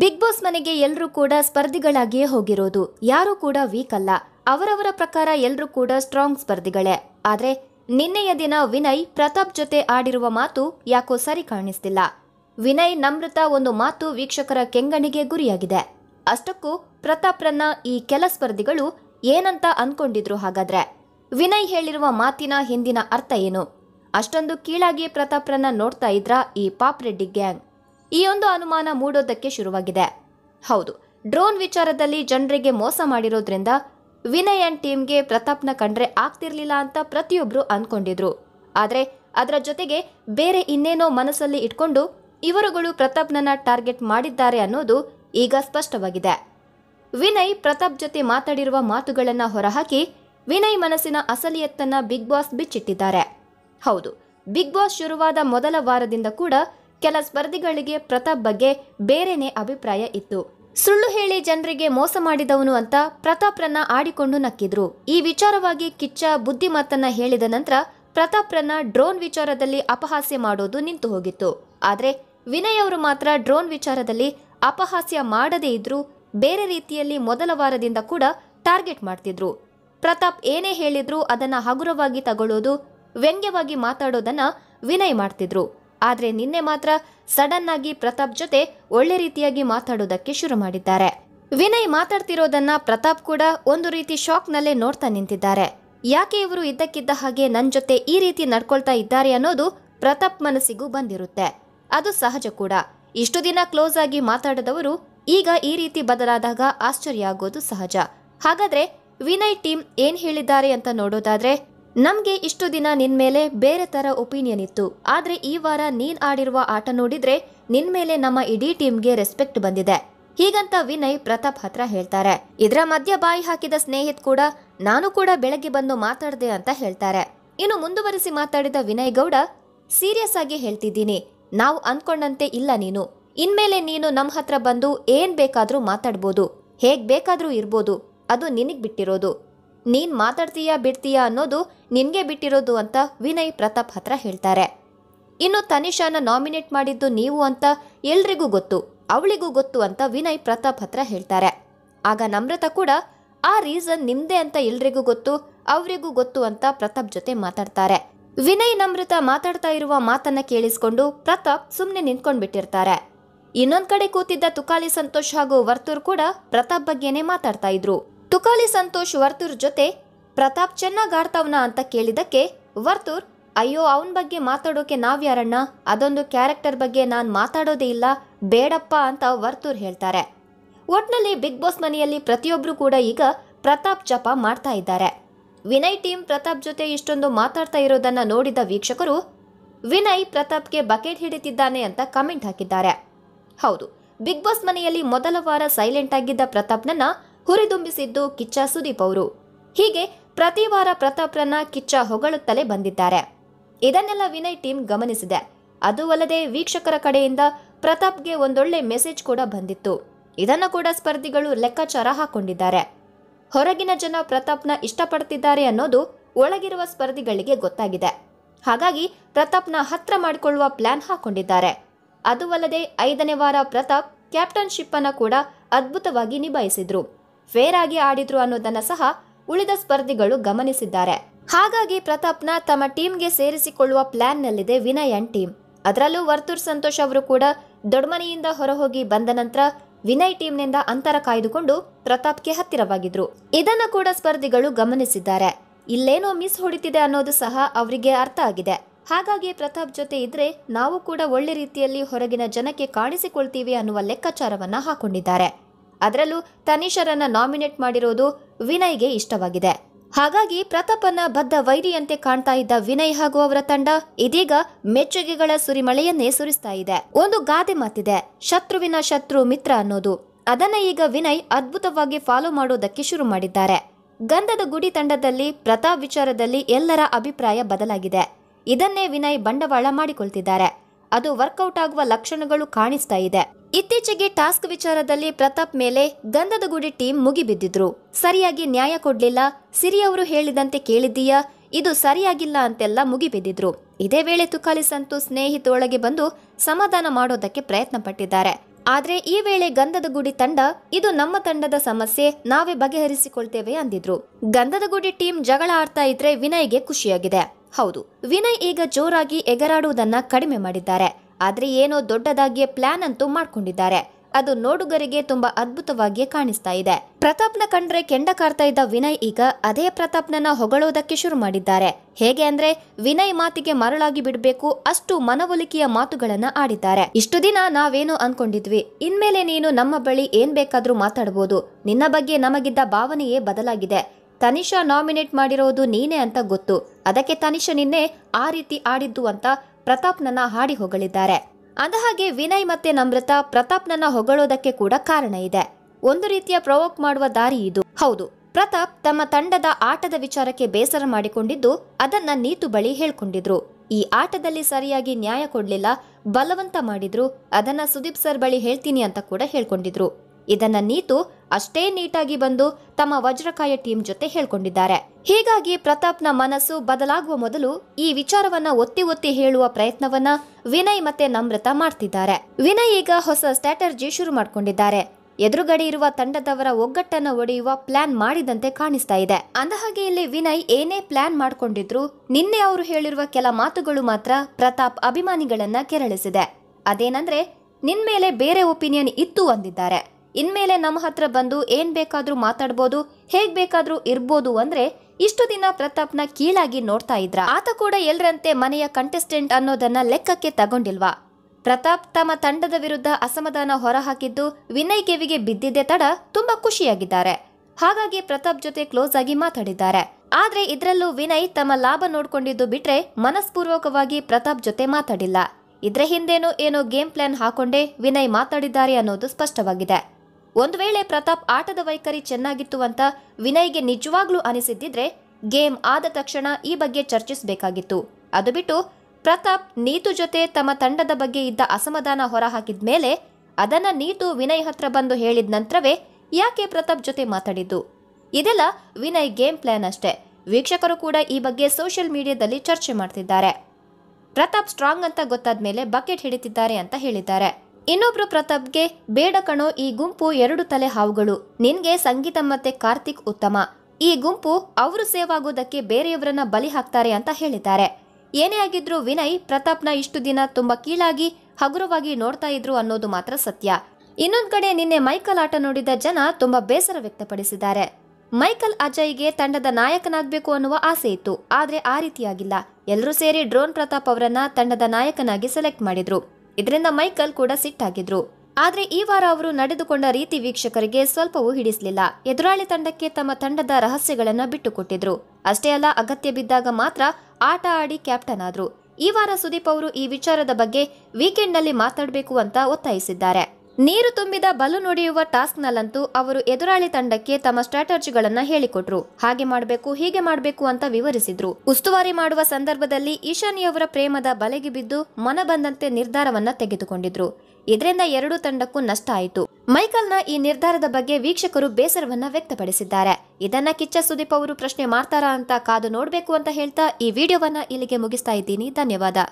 big boss ಮನೆಗೆ ಎಲ್ಲರೂ ಕೂಡ ಸ್ಪರ್ಧಿಗಳಾಗಿಯೇ ಹೋಗಿರೋದು ಯಾರೂ ಕೂಡ ವೀಕ್ ಅಲ್ಲ ಅವರವರ ಪ್ರಕಾರ ಎಲ್ಲರೂ ಕೂಡ ಸ್ಟ್ರಾಂಗ್ ಸ್ಪರ್ಧಿಗಳೇ ಆದರೆ ನಿನ್ನೆಯ ದಿನ ವಿನಯ್ ಪ್ರತಾಪ್ ಜೊತೆ ಆಡಿರುವ ಮಾತು ಯಾಕೋ ಸರಿ ಕಾಣಿಸ್ತಿಲ್ಲ ವಿನಯ್ ನಮೃತ ಒಂದು ಮಾತು ವೀಕ್ಷಕರ ಕೆಂಗಣಿಗೆ ಗುರಿಯಾಗಿದೆ ಅಷ್ಟಕ್ಕೂ ಪ್ರತಾಪ್ರನ್ನ ಈ ಕೆಲ ಸ್ಪರ್ಧಿಗಳು ಏನಂತ ಅನ್ಕೊಂಡಿದ್ರು ಹಾಗಾದ್ರೆ ವಿನಯ್ ಹೇಳಿರುವ ಮಾತಿನ ಹಿಂದಿನ ಅರ್ಥ ಏನು ಅಷ್ಟೊಂದು ಕೀಳಾಗಿ ಪ್ರತಾಪ್ರನ್ನ ನೋಡ್ತಾ ಇದ್ರ ಈ ಪಾಪ್ ರೆಡ್ಡಿ ಗ್ಯಾಂಗ್ ಈ ಒಂದು ಅನುಮಾನ ಮೂಡೋದಕ್ಕೆ ಶುರುವಾಗಿದೆ ಹೌದು ಡ್ರೋನ್ ವಿಚಾರದಲ್ಲಿ ಜನರಿಗೆ ಮೋಸ ಮಾಡಿರೋದ್ರಿಂದ ವಿನಯ್ ಅಂಡ್ ಟೀಮ್ಗೆ ಪ್ರತಾಪ್ನ ಕಂಡ್ರೆ ಆಗ್ತಿರ್ಲಿಲ್ಲ ಅಂತ ಪ್ರತಿಯೊಬ್ರು ಅನ್ಕೊಂಡಿದ್ರು ಆದರೆ ಅದರ ಜೊತೆಗೆ ಬೇರೆ ಇನ್ನೇನೋ ಮನಸ್ಸಲ್ಲಿ ಇಟ್ಕೊಂಡು ಇವರುಗಳು ಪ್ರತಾಪ್ನನ್ನ ಟಾರ್ಗೆಟ್ ಮಾಡಿದ್ದಾರೆ ಅನ್ನೋದು ಈಗ ಸ್ಪಷ್ಟವಾಗಿದೆ ವಿನಯ್ ಪ್ರತಾಪ್ ಜೊತೆ ಮಾತಾಡಿರುವ ಮಾತುಗಳನ್ನು ಹೊರಹಾಕಿ ವಿನಯ್ ಮನಸ್ಸಿನ ಅಸಲಿಯತ್ತನ್ನ ಬಿಗ್ ಬಾಸ್ ಬಿಚ್ಚಿಟ್ಟಿದ್ದಾರೆ ಹೌದು ಬಿಗ್ ಬಾಸ್ ಶುರುವಾದ ಮೊದಲ ವಾರದಿಂದ ಕೂಡ ಕೆಲ ಸ್ಪರ್ಧಿಗಳಿಗೆ ಪ್ರತಾಪ್ ಬಗ್ಗೆ ಬೇರೆನೇ ಅಭಿಪ್ರಾಯ ಇತ್ತು ಸುಳ್ಳು ಹೇಳಿ ಜನರಿಗೆ ಮೋಸ ಮಾಡಿದವನು ಅಂತ ಪ್ರತಾಪ್ರನ್ನ ಆಡಿಕೊಂಡು ನಕ್ಕಿದ್ರು ಈ ವಿಚಾರವಾಗಿ ಕಿಚ್ಚ ಬುದ್ಧಿಮಾತನ್ನ ಹೇಳಿದ ನಂತರ ಪ್ರತಾಪ್ರನ್ನ ಡ್ರೋನ್ ವಿಚಾರದಲ್ಲಿ ಅಪಹಾಸ್ಯ ಮಾಡೋದು ನಿಂತು ಹೋಗಿತ್ತು ಆದರೆ ವಿನಯ್ ಅವರು ಮಾತ್ರ ಡ್ರೋನ್ ವಿಚಾರದಲ್ಲಿ ಅಪಹಾಸ್ಯ ಮಾಡದೇ ಇದ್ರೂ ಬೇರೆ ರೀತಿಯಲ್ಲಿ ಮೊದಲ ವಾರದಿಂದ ಕೂಡ ಟಾರ್ಗೆಟ್ ಮಾಡ್ತಿದ್ರು ಪ್ರತಾಪ್ ಏನೇ ಹೇಳಿದ್ರು ಅದನ್ನ ಹಗುರವಾಗಿ ತಗೊಳ್ಳೋದು ವ್ಯಂಗ್ಯವಾಗಿ ಮಾತಾಡೋದನ್ನ ವಿನಯ್ ಮಾಡ್ತಿದ್ರು ಆದರೆ ನಿನ್ನೆ ಮಾತ್ರ ಸಡನ್ ಆಗಿ ಪ್ರತಾಪ್ ಜೊತೆ ಒಳ್ಳೆ ರೀತಿಯಾಗಿ ಮಾತಾಡೋದಕ್ಕೆ ಶುರು ಮಾಡಿದ್ದಾರೆ ವಿನಯ್ ಮಾತಾಡ್ತಿರೋದನ್ನ ಪ್ರತಾಪ್ ಕೂಡ ಒಂದು ರೀತಿ ಶಾಕ್ನಲ್ಲೇ ನೋಡ್ತಾ ನಿಂತಿದ್ದಾರೆ ಯಾಕೆ ಇವರು ಇದ್ದಕ್ಕಿದ್ದ ಹಾಗೆ ನನ್ನ ಜೊತೆ ಈ ರೀತಿ ನಡ್ಕೊಳ್ತಾ ಇದ್ದಾರೆ ಅನ್ನೋದು ಪ್ರತಾಪ್ ಮನಸ್ಸಿಗೂ ಬಂದಿರುತ್ತೆ ಅದು ಸಹಜ ಕೂಡ ಇಷ್ಟು ದಿನ ಕ್ಲೋಸ್ ಆಗಿ ಮಾತಾಡದವರು ಈಗ ಈ ರೀತಿ ಬದಲಾದಾಗ ಆಶ್ಚರ್ಯ ಆಗೋದು ಸಹಜ ಹಾಗಾದ್ರೆ ವಿನಯ್ ಟೀಮ್ ಏನ್ ಹೇಳಿದ್ದಾರೆ ಅಂತ ನೋಡೋದಾದ್ರೆ ನಮಗೆ ಇಷ್ಟು ದಿನ ನಿನ್ ಮೇಲೆ ಬೇರೆ ತರ ಒಪಿನಿಯನ್ ಇತ್ತು ಆದರೆ ಈ ವಾರ ನೀನ್ ಆಡಿರುವ ಆಟ ನೋಡಿದ್ರೆ ನಿನ್ ಮೇಲೆ ನಮ್ಮ ಇಡೀ ಟೀಮ್ಗೆ ರೆಸ್ಪೆಕ್ಟ್ ಬಂದಿದೆ ಹೀಗಂತ ವಿನಯ್ ಪ್ರತಾಪ್ ಹತ್ರ ಹೇಳ್ತಾರೆ ಇದರ ಮಧ್ಯ ಬಾಯಿ ಹಾಕಿದ ಸ್ನೇಹಿತ್ ಕೂಡ ನಾನು ಕೂಡ ಬೆಳಗ್ಗೆ ಬಂದು ಮಾತಾಡಿದೆ ಅಂತ ಹೇಳ್ತಾರೆ ಇನ್ನು ಮುಂದುವರಿಸಿ ಮಾತಾಡಿದ ವಿನಯ್ ಗೌಡ ಸೀರಿಯಸ್ ಆಗಿ ಹೇಳ್ತಿದ್ದೀನಿ ನಾವು ಅನ್ಕೊಂಡಂತೆ ಇಲ್ಲ ನೀನು ಇನ್ಮೇಲೆ ನೀನು ನಮ್ಮ ಹತ್ರ ಬಂದು ಏನ್ ಬೇಕಾದ್ರೂ ಮಾತಾಡ್ಬೋದು ಹೇಗ್ ಬೇಕಾದ್ರೂ ಇರ್ಬೋದು ಅದು ನಿನಗ್ ಬಿಟ್ಟಿರೋದು ನೀನು ಮಾತಾಡ್ತೀಯಾ ಬಿಡ್ತೀಯಾ ಅನ್ನೋದು ನಿನಗೆ ಬಿಟ್ಟಿರೋದು ಅಂತ ವಿನಯ್ ಪ್ರತಾಪ್ ಹತ್ರ ಹೇಳ್ತಾರೆ ಇನ್ನು ತನಿಷಾನ ನಾಮಿನೇಟ್ ಮಾಡಿದ್ದು ನೀವು ಅಂತ ಎಲ್ರಿಗೂ ಗೊತ್ತು ಅವಳಿಗೂ ಗೊತ್ತು ಅಂತ ವಿನಯ್ ಪ್ರತಾಪ್ ಹತ್ರ ಹೇಳ್ತಾರೆ ಆಗ ನಮ್ರತ ಕೂಡ ಆ ರೀಸನ್ ನಿಮ್ದೇ ಅಂತ ಎಲ್ರಿಗೂ ಗೊತ್ತು ಅವರಿಗೂ ಗೊತ್ತು ಅಂತ ಪ್ರತಾಪ್ ಜೊತೆ ಮಾತಾಡ್ತಾರೆ ವಿನಯ್ ನಮ್ರತ ಮಾತಾಡ್ತಾ ಇರುವ ಮಾತನ್ನ ಕೇಳಿಸ್ಕೊಂಡು ಪ್ರತಾಪ್ ಸುಮ್ಮನೆ ಬಿಟ್ಟಿರ್ತಾರೆ ಇನ್ನೊಂದ್ ಕಡೆ ಕೂತಿದ್ದ ತುಕಾಲಿ ಸಂತೋಷ್ ಹಾಗೂ ವರ್ತೂರ್ ಕೂಡ ಪ್ರತಾಪ್ ಬಗ್ಗೆನೆ ಮಾತಾಡ್ತಾ ಇದ್ರು ತುಕಾಲಿ ಸಂತೋಷ್ ವರ್ತೂರ್ ಜೊತೆ ಪ್ರತಾಪ್ ಚೆನ್ನಾಗ್ ಆಡ್ತಾವ್ನ ಅಂತ ಕೇಳಿದಕ್ಕೆ ವರ್ತೂರ್ ಅಯ್ಯೋ ಅವನ ಬಗ್ಗೆ ಮಾತಾಡೋಕೆ ನಾವ್ಯಾರಣ್ಣ ಅದೊಂದು ಕ್ಯಾರೆಕ್ಟರ್ ಬಗ್ಗೆ ನಾನು ಮಾತಾಡೋದೇ ಇಲ್ಲ ಬೇಡಪ್ಪ ಅಂತ ವರ್ತೂರ್ ಹೇಳ್ತಾರೆ ಒಟ್ನಲ್ಲಿ ಬಿಗ್ ಬಾಸ್ ಮನೆಯಲ್ಲಿ ಪ್ರತಿಯೊಬ್ಬರು ಕೂಡ ಈಗ ಪ್ರತಾಪ್ ಜಪ ಮಾಡ್ತಾ ಇದ್ದಾರೆ ವಿನಯ್ ಟೀಮ್ ಪ್ರತಾಪ್ ಜೊತೆ ಇಷ್ಟೊಂದು ಮಾತಾಡ್ತಾ ಇರೋದನ್ನು ನೋಡಿದ ವೀಕ್ಷಕರು ವಿನಯ್ ಪ್ರತಾಪ್ಗೆ ಬಕೆಟ್ ಹಿಡಿತಿದ್ದಾನೆ ಅಂತ ಕಮೆಂಟ್ ಹಾಕಿದ್ದಾರೆ ಹೌದು ಬಿಗ್ ಬಾಸ್ ಮನೆಯಲ್ಲಿ ಮೊದಲ ವಾರ ಸೈಲೆಂಟ್ ಆಗಿದ್ದ ಪ್ರತಾಪ್ನನ್ನ ಹುರಿದುಂಬಿಸಿದ್ದು ಕಿಚ್ಚ ಸುದೀಪ್ ಅವರು ಹೀಗೆ ಪ್ರತಿ ವಾರ ಪ್ರತಾಪ್ರನ್ನ ಕಿಚ್ಚ ಹೊಗಳುತ್ತಲೇ ಬಂದಿದ್ದಾರೆ ಇದನ್ನೆಲ್ಲ ವಿನಯ್ ಟೀಮ್ ಗಮನಿಸಿದೆ ಅದು ಅಲ್ಲದೆ ವೀಕ್ಷಕರ ಕಡೆಯಿಂದ ಪ್ರತಾಪ್ಗೆ ಒಂದೊಳ್ಳೆ ಮೆಸೇಜ್ ಕೂಡ ಬಂದಿತ್ತು ಇದನ್ನು ಕೂಡ ಸ್ಪರ್ಧಿಗಳು ಲೆಕ್ಕಾಚಾರ ಹಾಕೊಂಡಿದ್ದಾರೆ ಹೊರಗಿನ ಜನ ಪ್ರತಾಪ್ನ ಇಷ್ಟಪಡ್ತಿದ್ದಾರೆ ಅನ್ನೋದು ಒಳಗಿರುವ ಸ್ಪರ್ಧಿಗಳಿಗೆ ಗೊತ್ತಾಗಿದೆ ಹಾಗಾಗಿ ಪ್ರತಾಪ್ನ ಹತ್ರ ಮಾಡಿಕೊಳ್ಳುವ ಪ್ಲಾನ್ ಹಾಕೊಂಡಿದ್ದಾರೆ ಅದು ಅಲ್ಲದೆ ಐದನೇ ವಾರ ಪ್ರತಾಪ್ ಕ್ಯಾಪ್ಟನ್ಶಿಪ್ ಅನ್ನು ಕೂಡ ಅದ್ಭುತವಾಗಿ ನಿಭಾಯಿಸಿದ್ರು ಫೇರ್ ಆಗಿ ಆಡಿದ್ರು ಅನ್ನೋದನ್ನ ಸಹ ಉಳಿದ ಸ್ಪರ್ಧಿಗಳು ಗಮನಿಸಿದ್ದಾರೆ ಹಾಗಾಗಿ ಪ್ರತಾಪ್ನ ತಮ್ಮ ಟೀಮ್ಗೆ ಸೇರಿಸಿಕೊಳ್ಳುವ ವಿನಯ್ ವಿನಯನ್ ಟೀಮ್ ಅದರಲ್ಲೂ ವರ್ತೂರ್ ಸಂತೋಷ್ ಅವರು ಕೂಡ ದೊಡ್ಮನೆಯಿಂದ ಹೊರಹೋಗಿ ಬಂದ ನಂತರ ವಿನಯ್ ಟೀಮ್ನಿಂದ ಅಂತರ ಕಾಯ್ದುಕೊಂಡು ಪ್ರತಾಪ್ಗೆ ಹತ್ತಿರವಾಗಿದ್ರು ಇದನ್ನು ಕೂಡ ಸ್ಪರ್ಧಿಗಳು ಗಮನಿಸಿದ್ದಾರೆ ಇಲ್ಲೇನೋ ಮಿಸ್ ಹೊಡಿತಿದೆ ಅನ್ನೋದು ಸಹ ಅವರಿಗೆ ಅರ್ಥ ಆಗಿದೆ ಹಾಗಾಗಿ ಪ್ರತಾಪ್ ಜೊತೆ ಇದ್ರೆ ನಾವು ಕೂಡ ಒಳ್ಳೆ ರೀತಿಯಲ್ಲಿ ಹೊರಗಿನ ಜನಕ್ಕೆ ಕಾಣಿಸಿಕೊಳ್ತೀವಿ ಅನ್ನುವ ಲೆಕ್ಕಾಚಾರವನ್ನ ಹಾಕೊಂಡಿದ್ದಾರೆ ಅದರಲ್ಲೂ ತನಿಷರನ್ನ ನಾಮಿನೇಟ್ ಮಾಡಿರೋದು ವಿನಯ್ಗೆ ಇಷ್ಟವಾಗಿದೆ ಹಾಗಾಗಿ ಪ್ರತಾಪನ ಬದ್ಧ ವೈರಿಯಂತೆ ಕಾಣ್ತಾ ಇದ್ದ ವಿನಯ್ ಹಾಗೂ ಅವರ ತಂಡ ಇದೀಗ ಮೆಚ್ಚುಗೆಗಳ ಸುರಿಮಳೆಯನ್ನೇ ಸುರಿಸ್ತಾ ಇದೆ ಒಂದು ಗಾದೆ ಮಾತಿದೆ ಶತ್ರುವಿನ ಶತ್ರು ಮಿತ್ರ ಅನ್ನೋದು ಅದನ್ನ ಈಗ ವಿನಯ್ ಅದ್ಭುತವಾಗಿ ಫಾಲೋ ಮಾಡೋದಕ್ಕೆ ಶುರು ಮಾಡಿದ್ದಾರೆ ಗಂಧದ ಗುಡಿ ತಂಡದಲ್ಲಿ ಪ್ರತಾಪ್ ವಿಚಾರದಲ್ಲಿ ಎಲ್ಲರ ಅಭಿಪ್ರಾಯ ಬದಲಾಗಿದೆ ಇದನ್ನೇ ವಿನಯ್ ಬಂಡವಾಳ ಮಾಡಿಕೊಳ್ತಿದ್ದಾರೆ ಅದು ವರ್ಕೌಟ್ ಆಗುವ ಲಕ್ಷಣಗಳು ಕಾಣಿಸ್ತಾ ಇದೆ ಇತ್ತೀಚೆಗೆ ಟಾಸ್ಕ್ ವಿಚಾರದಲ್ಲಿ ಪ್ರತಾಪ್ ಮೇಲೆ ಗಂಧದ ಗುಡಿ ಟೀಮ್ ಮುಗಿಬಿದ್ದಿದ್ರು ಸರಿಯಾಗಿ ನ್ಯಾಯ ಕೊಡ್ಲಿಲ್ಲ ಸಿರಿ ಅವರು ಹೇಳಿದಂತೆ ಕೇಳಿದ್ದೀಯಾ ಇದು ಸರಿಯಾಗಿಲ್ಲ ಅಂತೆಲ್ಲ ಮುಗಿಬಿದ್ದಿದ್ರು ಇದೇ ವೇಳೆ ತುಕಾಲಿ ಸಂತು ಸ್ನೇಹಿತೊಳಗೆ ಬಂದು ಸಮಾಧಾನ ಮಾಡೋದಕ್ಕೆ ಪ್ರಯತ್ನ ಪಟ್ಟಿದ್ದಾರೆ ಆದ್ರೆ ಈ ವೇಳೆ ಗಂಧದ ಗುಡಿ ತಂಡ ಇದು ನಮ್ಮ ತಂಡದ ಸಮಸ್ಯೆ ನಾವೇ ಬಗೆಹರಿಸಿಕೊಳ್ತೇವೆ ಅಂದಿದ್ರು ಗಂಧದ ಗುಡಿ ಟೀಮ್ ಜಗಳ ಆಡ್ತಾ ಇದ್ರೆ ವಿನಯ್ಗೆ ಖುಷಿಯಾಗಿದೆ ಹೌದು ವಿನಯ್ ಈಗ ಜೋರಾಗಿ ಎಗರಾಡುವುದನ್ನ ಕಡಿಮೆ ಮಾಡಿದ್ದಾರೆ ಆದರೆ ಏನೋ ದೊಡ್ಡದಾಗಿಯೇ ಪ್ಲಾನ್ ಅಂತೂ ಮಾಡ್ಕೊಂಡಿದ್ದಾರೆ ಅದು ನೋಡುಗರಿಗೆ ತುಂಬಾ ಅದ್ಭುತವಾಗಿಯೇ ಕಾಣಿಸ್ತಾ ಇದೆ ಪ್ರತಾಪ್ನ ಕಂಡ್ರೆ ಕೆಂಡ ಕಾರ್ತಾ ಇದ್ದ ವಿನಯ್ ಈಗ ಅದೇ ಪ್ರತಾಪ್ನನ್ನ ಹೊಗಳೋದಕ್ಕೆ ಶುರು ಮಾಡಿದ್ದಾರೆ ಹೇಗೆ ಅಂದ್ರೆ ವಿನಯ್ ಮಾತಿಗೆ ಮರಳಾಗಿ ಬಿಡಬೇಕು ಅಷ್ಟು ಮನವೊಲಿಕೆಯ ಮಾತುಗಳನ್ನ ಆಡಿದ್ದಾರೆ ಇಷ್ಟು ದಿನ ನಾವೇನು ಅನ್ಕೊಂಡಿದ್ವಿ ಇನ್ಮೇಲೆ ನೀನು ನಮ್ಮ ಬಳಿ ಏನ್ ಬೇಕಾದ್ರೂ ಮಾತಾಡಬಹುದು ನಿನ್ನ ಬಗ್ಗೆ ನಮಗಿದ್ದ ಭಾವನೆಯೇ ಬದಲಾಗಿದೆ ತನಿಷಾ ನಾಮಿನೇಟ್ ಮಾಡಿರೋದು ನೀನೇ ಅಂತ ಗೊತ್ತು ಅದಕ್ಕೆ ತನಿಷಾ ನಿನ್ನೆ ಆ ರೀತಿ ಆಡಿದ್ದು ಅಂತ ಪ್ರತಾಪ್ನನ್ನ ಹಾಡಿ ಹೊಗಳಿದ್ದಾರೆ ಅಂದಹಾಗೆ ವಿನಯ್ ಮತ್ತೆ ನಮ್ರತ ಪ್ರತಾಪ್ನನ್ನ ಹೊಗಳೋದಕ್ಕೆ ಕೂಡ ಕಾರಣ ಇದೆ ಒಂದು ರೀತಿಯ ಪ್ರವೋಕ್ ಮಾಡುವ ದಾರಿ ಇದು ಹೌದು ಪ್ರತಾಪ್ ತಮ್ಮ ತಂಡದ ಆಟದ ವಿಚಾರಕ್ಕೆ ಬೇಸರ ಮಾಡಿಕೊಂಡಿದ್ದು ಅದನ್ನ ನೀತು ಬಳಿ ಹೇಳ್ಕೊಂಡಿದ್ರು ಈ ಆಟದಲ್ಲಿ ಸರಿಯಾಗಿ ನ್ಯಾಯ ಕೊಡ್ಲಿಲ್ಲ ಬಲವಂತ ಮಾಡಿದ್ರು ಅದನ್ನ ಸುದೀಪ್ ಸರ್ ಬಳಿ ಹೇಳ್ತೀನಿ ಅಂತ ಕೂಡ ಹೇಳ್ಕೊಂಡಿದ್ರು ಇದನ್ನ ನೀತು ಅಷ್ಟೇ ನೀಟಾಗಿ ಬಂದು ತಮ್ಮ ವಜ್ರಕಾಯ ಟೀಮ್ ಜೊತೆ ಹೇಳ್ಕೊಂಡಿದ್ದಾರೆ ಹೀಗಾಗಿ ಪ್ರತಾಪ್ನ ಮನಸ್ಸು ಬದಲಾಗುವ ಮೊದಲು ಈ ವಿಚಾರವನ್ನ ಒತ್ತಿ ಒತ್ತಿ ಹೇಳುವ ಪ್ರಯತ್ನವನ್ನ ವಿನಯ್ ಮತ್ತೆ ನಮ್ರತ ಮಾಡ್ತಿದ್ದಾರೆ ವಿನಯ್ ಈಗ ಹೊಸ ಸ್ಟ್ರಾಟರ್ಜಿ ಶುರು ಮಾಡ್ಕೊಂಡಿದ್ದಾರೆ ಎದುರುಗಡೆ ಇರುವ ತಂಡದವರ ಒಗ್ಗಟ್ಟನ್ನು ಒಡೆಯುವ ಪ್ಲಾನ್ ಮಾಡಿದಂತೆ ಕಾಣಿಸ್ತಾ ಇದೆ ಅಂದಹಾಗೆ ಇಲ್ಲಿ ವಿನಯ್ ಏನೇ ಪ್ಲಾನ್ ಮಾಡ್ಕೊಂಡಿದ್ರು ನಿನ್ನೆ ಅವರು ಹೇಳಿರುವ ಕೆಲ ಮಾತುಗಳು ಮಾತ್ರ ಪ್ರತಾಪ್ ಅಭಿಮಾನಿಗಳನ್ನ ಕೆರಳಿಸಿದೆ ಅದೇನಂದ್ರೆ ನಿನ್ಮೇಲೆ ಮೇಲೆ ಬೇರೆ ಒಪಿನಿಯನ್ ಇತ್ತು ಅಂದಿದ್ದಾರೆ ಇನ್ಮೇಲೆ ನಮ್ಮ ಹತ್ರ ಬಂದು ಏನ್ ಬೇಕಾದ್ರೂ ಮಾತಾಡ್ಬೋದು ಹೇಗ್ ಬೇಕಾದ್ರೂ ಇರ್ಬೋದು ಅಂದ್ರೆ ಇಷ್ಟು ದಿನ ಪ್ರತಾಪ್ನ ಕೀಳಾಗಿ ನೋಡ್ತಾ ಇದ್ರ ಆತ ಕೂಡ ಎಲ್ರಂತೆ ಮನೆಯ ಕಂಟೆಸ್ಟೆಂಟ್ ಅನ್ನೋದನ್ನ ಲೆಕ್ಕಕ್ಕೆ ತಗೊಂಡಿಲ್ವಾ ಪ್ರತಾಪ್ ತಮ್ಮ ತಂಡದ ವಿರುದ್ಧ ಅಸಮಾಧಾನ ಹೊರಹಾಕಿದ್ದು ವಿನಯ್ ಕೆವಿಗೆ ಬಿದ್ದಿದ್ದೆ ತಡ ತುಂಬಾ ಖುಷಿಯಾಗಿದ್ದಾರೆ ಹಾಗಾಗಿ ಪ್ರತಾಪ್ ಜೊತೆ ಕ್ಲೋಸ್ ಆಗಿ ಮಾತಾಡಿದ್ದಾರೆ ಆದ್ರೆ ಇದರಲ್ಲೂ ವಿನಯ್ ತಮ್ಮ ಲಾಭ ನೋಡ್ಕೊಂಡಿದ್ದು ಬಿಟ್ರೆ ಮನಸ್ಪೂರ್ವಕವಾಗಿ ಪ್ರತಾಪ್ ಜೊತೆ ಮಾತಾಡಿಲ್ಲ ಇದ್ರ ಹಿಂದೇನೋ ಏನೋ ಗೇಮ್ ಪ್ಲಾನ್ ಹಾಕೊಂಡೇ ವಿನಯ್ ಮಾತಾಡಿದ್ದಾರೆ ಅನ್ನೋದು ಸ್ಪಷ್ಟವಾಗಿದೆ ಒಂದು ವೇಳೆ ಪ್ರತಾಪ್ ಆಟದ ವೈಖರಿ ಚೆನ್ನಾಗಿತ್ತು ಅಂತ ವಿನಯ್ಗೆ ನಿಜವಾಗ್ಲೂ ಅನಿಸಿದ್ದಿದ್ರೆ ಗೇಮ್ ಆದ ತಕ್ಷಣ ಈ ಬಗ್ಗೆ ಚರ್ಚಿಸಬೇಕಾಗಿತ್ತು ಅದು ಬಿಟ್ಟು ಪ್ರತಾಪ್ ನೀತು ಜೊತೆ ತಮ್ಮ ತಂಡದ ಬಗ್ಗೆ ಇದ್ದ ಅಸಮಾಧಾನ ಹೊರಹಾಕಿದ ಮೇಲೆ ಅದನ್ನ ನೀತು ವಿನಯ್ ಹತ್ರ ಬಂದು ಹೇಳಿದ ನಂತರವೇ ಯಾಕೆ ಪ್ರತಾಪ್ ಜೊತೆ ಮಾತಾಡಿದ್ದು ಇದೆಲ್ಲ ವಿನಯ್ ಗೇಮ್ ಪ್ಲಾನ್ ಅಷ್ಟೇ ವೀಕ್ಷಕರು ಕೂಡ ಈ ಬಗ್ಗೆ ಸೋಷಿಯಲ್ ಮೀಡಿಯಾದಲ್ಲಿ ಚರ್ಚೆ ಮಾಡ್ತಿದ್ದಾರೆ ಪ್ರತಾಪ್ ಸ್ಟ್ರಾಂಗ್ ಅಂತ ಗೊತ್ತಾದ ಮೇಲೆ ಬಕೆಟ್ ಹಿಡಿತಿದ್ದಾರೆ ಅಂತ ಹೇಳಿದ್ದಾರೆ ಇನ್ನೊಬ್ರು ಪ್ರತಾಪ್ಗೆ ಬೇಡ ಕಣೋ ಈ ಗುಂಪು ಎರಡು ತಲೆ ಹಾವುಗಳು ನಿನ್ಗೆ ಸಂಗೀತ ಮತ್ತೆ ಕಾರ್ತಿಕ್ ಉತ್ತಮ ಈ ಗುಂಪು ಅವರು ಸೇವಾಗೋದಕ್ಕೆ ಬೇರೆಯವರನ್ನ ಬಲಿ ಹಾಕ್ತಾರೆ ಅಂತ ಹೇಳಿದ್ದಾರೆ ಏನೇ ಆಗಿದ್ರು ವಿನಯ್ ಪ್ರತಾಪ್ನ ಇಷ್ಟು ದಿನ ತುಂಬಾ ಕೀಳಾಗಿ ಹಗುರವಾಗಿ ನೋಡ್ತಾ ಇದ್ರು ಅನ್ನೋದು ಮಾತ್ರ ಸತ್ಯ ಇನ್ನೊಂದ್ ಕಡೆ ನಿನ್ನೆ ಮೈಕಲ್ ಆಟ ನೋಡಿದ ಜನ ತುಂಬಾ ಬೇಸರ ವ್ಯಕ್ತಪಡಿಸಿದ್ದಾರೆ ಮೈಕಲ್ ಅಜಯ್ಗೆ ತಂಡದ ನಾಯಕನಾಗಬೇಕು ಅನ್ನುವ ಆಸೆ ಇತ್ತು ಆದ್ರೆ ಆ ರೀತಿಯಾಗಿಲ್ಲ ಎಲ್ಲರೂ ಸೇರಿ ಡ್ರೋನ್ ಪ್ರತಾಪ್ ಅವರನ್ನ ತಂಡದ ನಾಯಕನಾಗಿ ಸೆಲೆಕ್ಟ್ ಮಾಡಿದ್ರು ಇದರಿಂದ ಮೈಕಲ್ ಕೂಡ ಸಿಟ್ಟಾಗಿದ್ರು ಆದರೆ ಈ ವಾರ ಅವರು ನಡೆದುಕೊಂಡ ರೀತಿ ವೀಕ್ಷಕರಿಗೆ ಸ್ವಲ್ಪವೂ ಹಿಡಿಸಲಿಲ್ಲ ಎದುರಾಳಿ ತಂಡಕ್ಕೆ ತಮ್ಮ ತಂಡದ ರಹಸ್ಯಗಳನ್ನು ಬಿಟ್ಟುಕೊಟ್ಟಿದ್ರು ಅಷ್ಟೇ ಅಲ್ಲ ಅಗತ್ಯ ಬಿದ್ದಾಗ ಮಾತ್ರ ಆಟ ಆಡಿ ಕ್ಯಾಪ್ಟನ್ ಆದ್ರು ಈ ವಾರ ಸುದೀಪ್ ಅವರು ಈ ವಿಚಾರದ ಬಗ್ಗೆ ವೀಕೆಂಡ್ನಲ್ಲಿ ಮಾತಾಡಬೇಕು ಅಂತ ಒತ್ತಾಯಿಸಿದ್ದಾರೆ ನೀರು ತುಂಬಿದ ಬಲು ನುಡಿಯುವ ಟಾಸ್ಕ್ನಲ್ಲಂತೂ ಅವರು ಎದುರಾಳಿ ತಂಡಕ್ಕೆ ತಮ್ಮ ಸ್ಟ್ರಾಟರ್ಜಿಗಳನ್ನು ಹೇಳಿಕೊಟ್ರು ಹಾಗೆ ಮಾಡಬೇಕು ಹೀಗೆ ಮಾಡಬೇಕು ಅಂತ ವಿವರಿಸಿದ್ರು ಉಸ್ತುವಾರಿ ಮಾಡುವ ಸಂದರ್ಭದಲ್ಲಿ ಈಶಾನಿಯವರ ಪ್ರೇಮದ ಬಲೆಗೆ ಬಿದ್ದು ಮನ ಬಂದಂತೆ ನಿರ್ಧಾರವನ್ನ ತೆಗೆದುಕೊಂಡಿದ್ರು ಇದರಿಂದ ಎರಡೂ ತಂಡಕ್ಕೂ ನಷ್ಟ ಆಯಿತು ಮೈಕಲ್ನ ಈ ನಿರ್ಧಾರದ ಬಗ್ಗೆ ವೀಕ್ಷಕರು ಬೇಸರವನ್ನ ವ್ಯಕ್ತಪಡಿಸಿದ್ದಾರೆ ಇದನ್ನ ಕಿಚ್ಚ ಸುದೀಪ್ ಅವರು ಪ್ರಶ್ನೆ ಮಾಡ್ತಾರಾ ಅಂತ ಕಾದು ನೋಡಬೇಕು ಅಂತ ಹೇಳ್ತಾ ಈ ವಿಡಿಯೋವನ್ನ ಇಲ್ಲಿಗೆ ಮುಗಿಸ್ತಾ ಇದ್ದೀನಿ ಧನ್ಯವಾದ